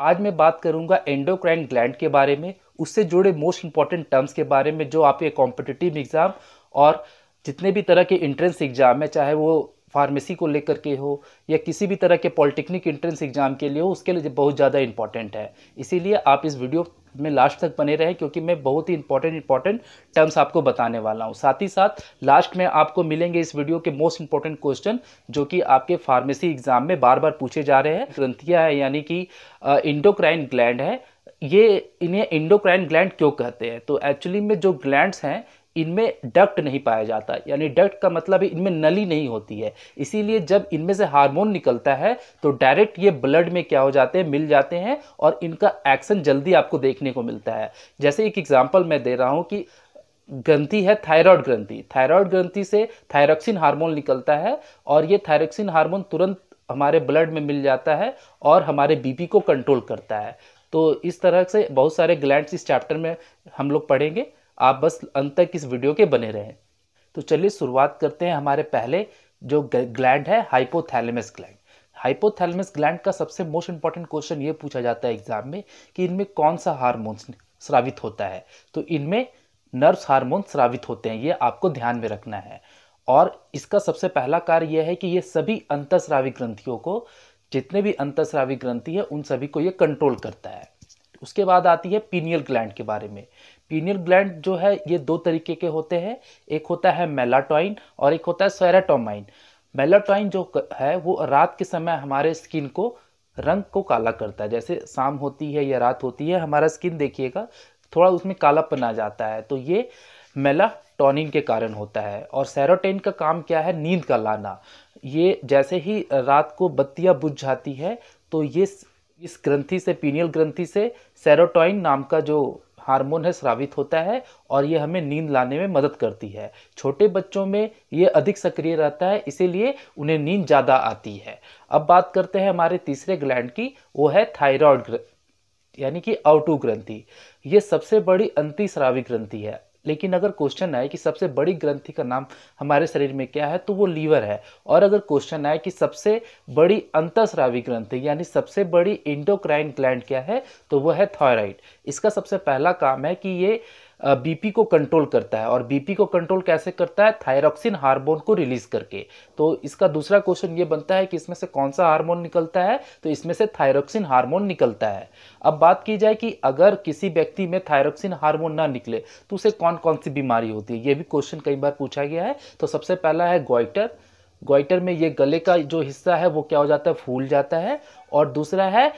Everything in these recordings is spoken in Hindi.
आज मैं बात करूंगा एंडोक्राइन ग्लैंड के बारे में उससे जुड़े मोस्ट इंपॉर्टेंट टर्म्स के बारे में जो आपके कॉम्पिटिटिव एग्ज़ाम और जितने भी तरह के इंट्रेंस एग्ज़ाम है चाहे वो फार्मेसी को लेकर के हो या किसी भी तरह के पॉलिटेक्निक इंट्रेंस एग्ज़ाम के लिए हो उसके लिए बहुत ज़्यादा इंपॉर्टेंट है इसीलिए आप इस वीडियो में लास्ट तक बने रहें क्योंकि मैं बहुत ही इंपॉर्टेंट इंपॉर्टेंट टर्म्स आपको बताने वाला हूँ साथ ही साथ लास्ट में आपको मिलेंगे इस वीडियो के मोस्ट इंपॉर्टेंट क्वेश्चन जो कि आपके फार्मेसी एग्जाम में बार बार पूछे जा रहे हैं ग्रंथियाँ है यानी कि इंडोक्राइन ग्लैंड है ये इन्हें इंडोक्राइन ग्लैंड क्यों कहते हैं तो एक्चुअली में जो ग्लैंड्स हैं इनमें डक्ट नहीं पाया जाता यानी डक्ट का मतलब है इनमें नली नहीं होती है इसीलिए जब इनमें से हार्मोन निकलता है तो डायरेक्ट ये ब्लड में क्या हो जाते हैं मिल जाते हैं और इनका एक्शन जल्दी आपको देखने को मिलता है जैसे एक एग्जाम्पल मैं दे रहा हूँ कि ग्रंथि है थायराइड ग्रंथि थायराइड ग्रंथि से थायरॉक्सिन हार्मोन निकलता है और ये थायरॉक्सिन हार्मोन तुरंत हमारे ब्लड में मिल जाता है और हमारे बीपी को कंट्रोल करता है तो इस तरह से बहुत सारे ग्लैंड्स इस चैप्टर में हम लोग पढ़ेंगे आप बस अंत तक इस वीडियो के बने रहें तो चलिए शुरुआत करते हैं हमारे पहले जो ग्लैंड है हाइपोथैलेमस ग्लैंड हाइपोथैलेमस ग्लैंड का सबसे मोस्ट इंपॉर्टेंट क्वेश्चन ये पूछा जाता है एग्जाम में कि इनमें कौन सा हार्मोन्स स्रावित होता है तो इनमें नर्व्स हार्मोन स्रावित होते हैं ये आपको ध्यान में रखना है और इसका सबसे पहला कार्य यह है कि ये सभी अंतस्रावी ग्रंथियों को जितने भी अंतस्रावी ग्रंथि है उन सभी को ये कंट्रोल करता है उसके बाद आती है पीनियल ग्लैंड के बारे में पीनियल ग्लैंड जो है ये दो तरीके के होते हैं एक होता है मेलाटोइन और एक होता है सेराटोमाइन मेलाटोइन जो है वो रात के समय हमारे स्किन को रंग को काला करता है जैसे शाम होती है या रात होती है हमारा स्किन देखिएगा थोड़ा उसमें कालापन आ जाता है तो ये मेलाटोनिन के कारण होता है और सेरोटेन का काम क्या है नींद का लाना ये जैसे ही रात को बत्तियाँ बुझ जाती है तो ये इस ग्रंथि से पीनियल ग्रंथि से सैरोटोइन नाम का जो हार्मोन है स्रावित होता है और ये हमें नींद लाने में मदद करती है छोटे बच्चों में ये अधिक सक्रिय रहता है इसीलिए उन्हें नींद ज़्यादा आती है अब बात करते हैं हमारे तीसरे ग्लैंड की वो है थायराइड यानी कि आउटू ग्रंथि ये सबसे बड़ी अंतिश्रावी ग्रंथि है लेकिन अगर क्वेश्चन आए कि सबसे बड़ी ग्रंथि का नाम हमारे शरीर में क्या है तो वो लीवर है और अगर क्वेश्चन आए कि सबसे बड़ी अंतस्रावी ग्रंथि यानी सबसे बड़ी इंडोक्राइन ग्लैंड क्या है तो वह है थायराइड इसका सबसे पहला काम है कि ये बीपी को कंट्रोल करता है और बीपी को कंट्रोल कैसे करता है थायरॉक्सिन हार्मोन को रिलीज करके तो इसका दूसरा क्वेश्चन ये बनता है कि इसमें से कौन सा हार्मोन निकलता है तो इसमें से थायरॉक्सिन हार्मोन निकलता है अब बात की जाए कि अगर किसी व्यक्ति में थायरॉक्सिन हार्मोन ना निकले तो उसे कौन कौन सी बीमारी होती है ये भी क्वेश्चन कई बार पूछा गया है तो सबसे पहला है गोइटर गोइटर में ये गले का जो हिस्सा है वो क्या हो जाता है फूल जाता है और दूसरा है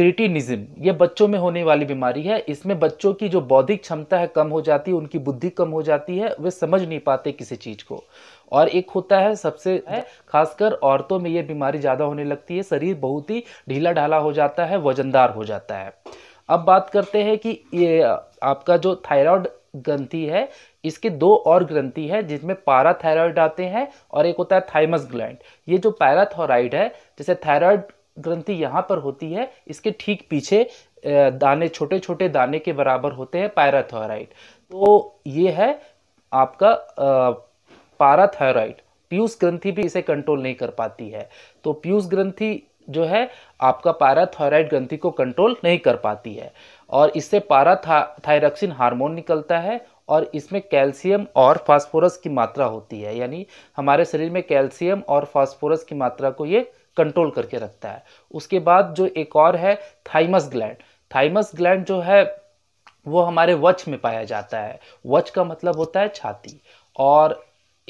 क्रिटिनिज्म ये बच्चों में होने वाली बीमारी है इसमें बच्चों की जो बौद्धिक क्षमता है कम हो जाती है उनकी बुद्धि कम हो जाती है वे समझ नहीं पाते किसी चीज़ को और एक होता है सबसे है, खासकर औरतों में ये बीमारी ज़्यादा होने लगती है शरीर बहुत ही ढीला ढाला हो जाता है वजनदार हो जाता है अब बात करते हैं कि ये आपका जो थायराइड ग्रंथी है इसके दो और ग्रंथी हैं जिसमें पैराथायराइड आते हैं और एक होता है थाइमस ग्लैंड ये जो पैराथोराइड है जैसे थायराइड ग्रंथि यहाँ पर होती है इसके ठीक पीछे दाने छोटे छोटे दाने के बराबर होते हैं पैराथायराइड तो ये है आपका पाराथायराइड पीयूष ग्रंथि भी इसे कंट्रोल नहीं कर पाती है तो पीयूष ग्रंथि जो है आपका पैराथायराइड ग्रंथि को कंट्रोल नहीं कर पाती है और इससे पाराथायरक्सिन हार्मोन निकलता है और इसमें कैल्शियम और फास्फोरस की मात्रा होती है यानी हमारे शरीर में कैल्शियम और फास्फोरस की मात्रा को ये कंट्रोल करके रखता है उसके बाद जो एक और है थाइमस ग्लैंड थाइमस ग्लैंड जो है वो हमारे वच में पाया जाता है वच का मतलब होता है छाती और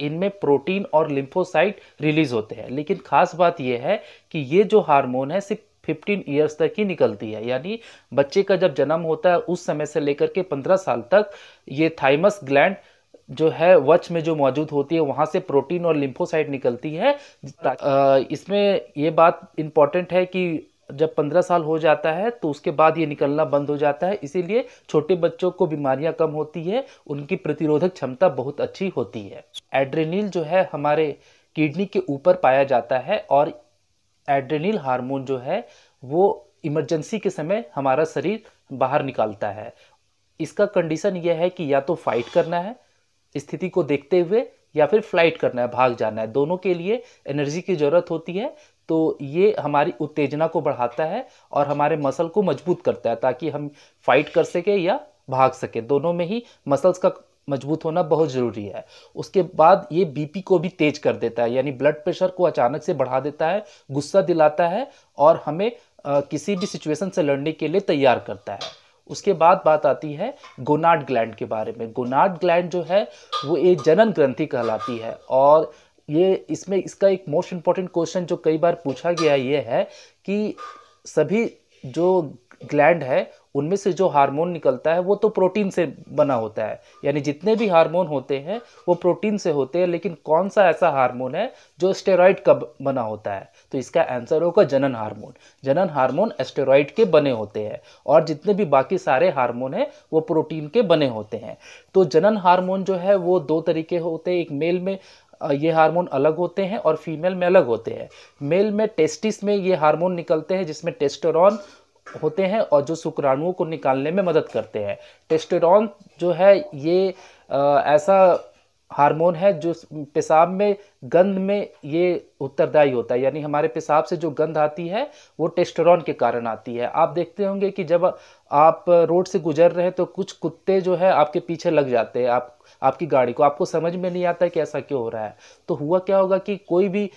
इनमें प्रोटीन और लिम्फोसाइट रिलीज होते हैं लेकिन खास बात यह है कि ये जो हार्मोन है सिर्फ 15 ईयर्स तक ही निकलती है यानी बच्चे का जब जन्म होता है उस समय से लेकर के 15 साल तक ये थाइमस ग्लैंड जो है वच में जो मौजूद होती है वहाँ से प्रोटीन और लिम्फोसाइट निकलती है इसमें ये बात इम्पॉर्टेंट है कि जब पंद्रह साल हो जाता है तो उसके बाद ये निकलना बंद हो जाता है इसीलिए छोटे बच्चों को बीमारियां कम होती है उनकी प्रतिरोधक क्षमता बहुत अच्छी होती है एड्रेनिल जो है हमारे किडनी के ऊपर पाया जाता है और एड्रेनिल हार्मोन जो है वो इमरजेंसी के समय हमारा शरीर बाहर निकालता है इसका कंडीशन यह है कि या तो फाइट करना है स्थिति को देखते हुए या फिर फ्लाइट करना है भाग जाना है दोनों के लिए एनर्जी की ज़रूरत होती है तो ये हमारी उत्तेजना को बढ़ाता है और हमारे मसल को मजबूत करता है ताकि हम फाइट कर सकें या भाग सकें दोनों में ही मसल्स का मजबूत होना बहुत ज़रूरी है उसके बाद ये बीपी को भी तेज कर देता है यानी ब्लड प्रेशर को अचानक से बढ़ा देता है गुस्सा दिलाता है और हमें आ, किसी भी सिचुएशन से लड़ने के लिए तैयार करता है उसके बाद बात आती है गोनाड ग्लैंड के बारे में गोनाड ग्लैंड जो है वो एक जनन ग्रंथि कहलाती है और ये इसमें इसका एक मोस्ट इम्पॉर्टेंट क्वेश्चन जो कई बार पूछा गया ये है कि सभी जो ग्लैंड है उनमें से जो हार्मोन निकलता है वो तो प्रोटीन से बना होता है यानी जितने भी हार्मोन होते हैं वो प्रोटीन से होते हैं लेकिन कौन सा ऐसा हार्मोन है जो स्टेरॉइड का बना होता है तो इसका आंसर होगा जनन हार्मोन जनन हार्मोन स्टेरॉइड के बने होते हैं और जितने भी बाकी सारे हार्मोन हैं वो प्रोटीन के बने होते हैं तो जनन हार्मोन जो है वो दो तरीके होते हैं एक मेल में ये हार्मोन अलग होते हैं और फीमेल में अलग होते हैं मेल में टेस्टिस में ये हार्मोन निकलते हैं जिसमें टेस्टोरॉन होते हैं और जो शुक्राणुओं को निकालने में मदद करते हैं टेस्टोरॉन जो है ये आ, ऐसा हार्मोन है जो पेशाब में गंध में ये उत्तरदायी होता है यानी हमारे पेशाब से जो गंध आती है वो टेस्टोरॉन के कारण आती है आप देखते होंगे कि जब आप रोड से गुजर रहे हैं तो कुछ कुत्ते जो है आपके पीछे लग जाते हैं आप आपकी गाड़ी को आपको समझ में नहीं आता कि ऐसा क्यों हो रहा है तो हुआ क्या होगा कि कोई भी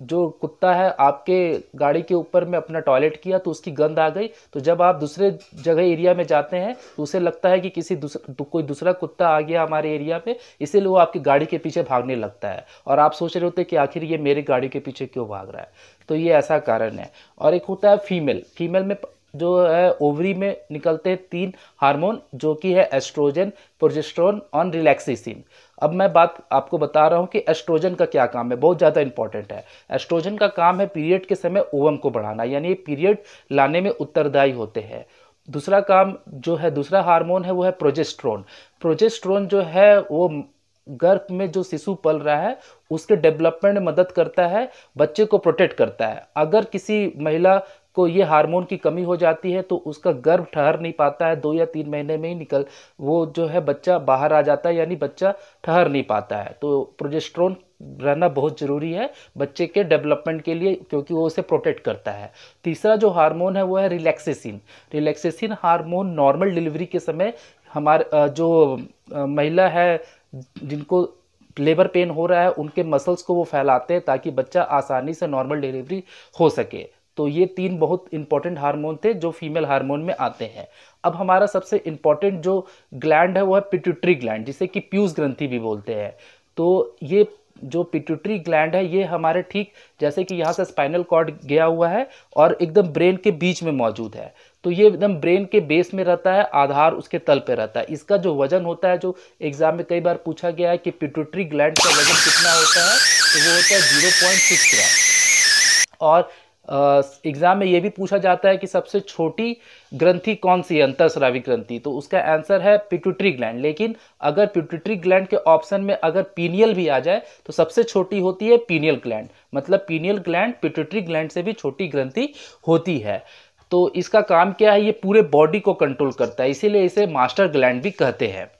जो कुत्ता है आपके गाड़ी के ऊपर में अपना टॉयलेट किया तो उसकी गंद आ गई तो जब आप दूसरे जगह एरिया में जाते हैं तो उसे लगता है कि किसी दूसरा कोई दूसरा कुत्ता आ गया हमारे एरिया में इसीलिए वो आपकी गाड़ी के पीछे भागने लगता है और आप सोच रहे होते कि आखिर ये मेरी गाड़ी के पीछे क्यों भाग रहा है तो ये ऐसा कारण है और एक होता है फीमेल फीमेल में जो है ओवरी में निकलते हैं तीन हार्मोन जो कि है एस्ट्रोजन प्रोजेस्ट्रोन और रिलैक्सीसिन अब मैं बात आपको बता रहा हूँ कि एस्ट्रोजन का क्या काम है बहुत ज़्यादा इंपॉर्टेंट है एस्ट्रोजन का काम है पीरियड के समय ओवम को बढ़ाना यानी पीरियड लाने में उत्तरदायी होते हैं दूसरा काम जो है दूसरा हार्मोन है वो है प्रोजेस्ट्रोन प्रोजेस्ट्रोन जो है वो गर्भ में जो शिशु पल रहा है उसके डेवलपमेंट में मदद करता है बच्चे को प्रोटेक्ट करता है अगर किसी महिला को ये हार्मोन की कमी हो जाती है तो उसका गर्भ ठहर नहीं पाता है दो या तीन महीने में ही निकल वो जो है बच्चा बाहर आ जाता है यानी बच्चा ठहर नहीं पाता है तो प्रोजेस्ट्रोन रहना बहुत ज़रूरी है बच्चे के डेवलपमेंट के लिए क्योंकि वो उसे प्रोटेक्ट करता है तीसरा जो हार्मोन है वो है relaxin relaxin hormone normal delivery के समय हमारे जो महिला है जिनको लेबर पेन हो रहा है उनके मसल्स को वो फैलाते हैं ताकि बच्चा आसानी से नॉर्मल डिलीवरी हो सके तो ये तीन बहुत इंपॉर्टेंट हार्मोन थे जो फीमेल हार्मोन में आते हैं अब हमारा सबसे इंपॉर्टेंट जो ग्लैंड है वो है पिट्यूटरी ग्लैंड जिसे कि प्यूज ग्रंथि भी बोलते हैं तो ये जो पिट्यूटरी ग्लैंड है ये हमारे ठीक जैसे कि यहाँ से स्पाइनल कॉर्ड गया हुआ है और एकदम ब्रेन के बीच में मौजूद है तो ये एकदम ब्रेन के बेस में रहता है आधार उसके तल पे रहता है इसका जो वजन होता है जो एग्जाम में कई बार पूछा गया है कि पिट्यूटरी ग्लैंड का वजन कितना होता है तो वो होता है जीरो पॉइंट सिक्स ग्राम और एग्जाम में ये भी पूछा जाता है कि सबसे छोटी ग्रंथि कौन सी है अंतरस्रावी ग्रंथि तो उसका आंसर है पिट्यूटरी ग्लैंड लेकिन अगर पिट्यूटरी ग्लैंड के ऑप्शन में अगर पीनियल भी आ जाए तो सबसे छोटी होती है पीनियल ग्लैंड मतलब पीनियल ग्लैंड पिट्यूटरी ग्लैंड से भी छोटी ग्रंथि होती है तो इसका काम क्या है ये पूरे बॉडी को कंट्रोल करता है इसीलिए इसे मास्टर ग्लैंड भी कहते हैं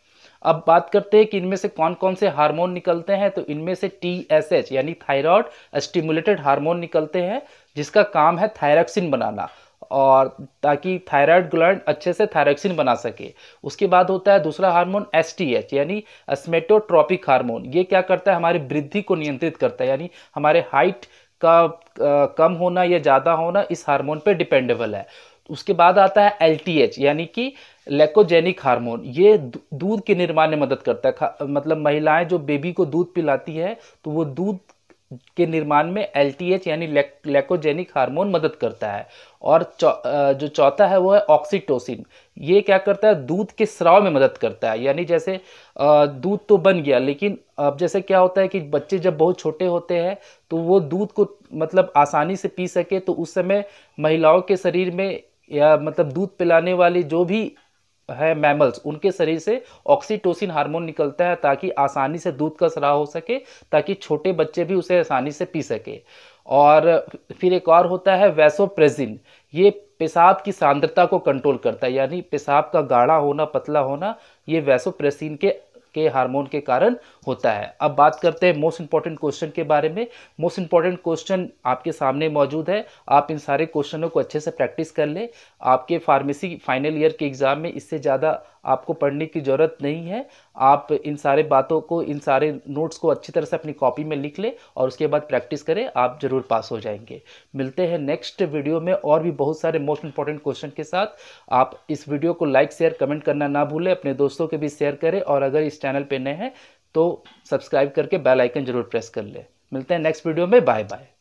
अब बात करते हैं कि इनमें से कौन कौन से हार्मोन निकलते हैं तो इनमें से टी एस एच यानी थायराइड स्टिमुलेटेड हार्मोन निकलते हैं जिसका काम है थायरॉक्सिन बनाना और ताकि थायराइड ग्लैंड अच्छे से थायरॉक्सिन बना सके उसके बाद होता है दूसरा हार्मोन एस टी एच यानी अस्मेटोट्रॉपिक हार्मोन ये क्या करता है हमारी वृद्धि को नियंत्रित करता है यानी हमारे हाइट का आ, कम होना या ज़्यादा होना इस हार्मोन पे डिपेंडेबल है उसके बाद आता है एल टी एच यानी कि लेकोजेनिक हार्मोन ये दूध के निर्माण में मदद करता है मतलब महिलाएं जो बेबी को दूध पिलाती है तो वो दूध के निर्माण में एल यानी लेकोजेनिक हार्मोन मदद करता है और चौ, जो चौथा है वो है ऑक्सीटोसिन ये क्या करता है दूध के स्राव में मदद करता है यानी जैसे दूध तो बन गया लेकिन अब जैसे क्या होता है कि बच्चे जब बहुत छोटे होते हैं तो वो दूध को मतलब आसानी से पी सके तो उस समय महिलाओं के शरीर में या मतलब दूध पिलाने वाली जो भी है मैमल्स उनके शरीर से ऑक्सीटोसिन हार्मोन निकलता है ताकि आसानी से दूध का सराह हो सके ताकि छोटे बच्चे भी उसे आसानी से पी सके और फिर एक और होता है वैसोप्रेजिन ये पेशाब की सांद्रता को कंट्रोल करता है यानी पेशाब का गाढ़ा होना पतला होना ये वैसोप्रेसिन के के हार्मोन के कारण होता है अब बात करते हैं मोस्ट इंपॉर्टेंट क्वेश्चन के बारे में मोस्ट इंपॉर्टेंट क्वेश्चन आपके सामने मौजूद है आप इन सारे क्वेश्चनों को अच्छे से प्रैक्टिस कर लें आपके फार्मेसी फाइनल ईयर के एग्ज़ाम में इससे ज़्यादा आपको पढ़ने की ज़रूरत नहीं है आप इन सारे बातों को इन सारे नोट्स को अच्छी तरह से अपनी कॉपी में लिख लें और उसके बाद प्रैक्टिस करें आप ज़रूर पास हो जाएंगे मिलते हैं नेक्स्ट वीडियो में और भी बहुत सारे मोस्ट इंपॉर्टेंट क्वेश्चन के साथ आप इस वीडियो को लाइक शेयर कमेंट करना ना भूलें अपने दोस्तों के भी शेयर करें और अगर इस चैनल पर नए हैं तो सब्सक्राइब करके बेल आइकन जरूर प्रेस कर लें मिलते हैं नेक्स्ट वीडियो में बाय बाय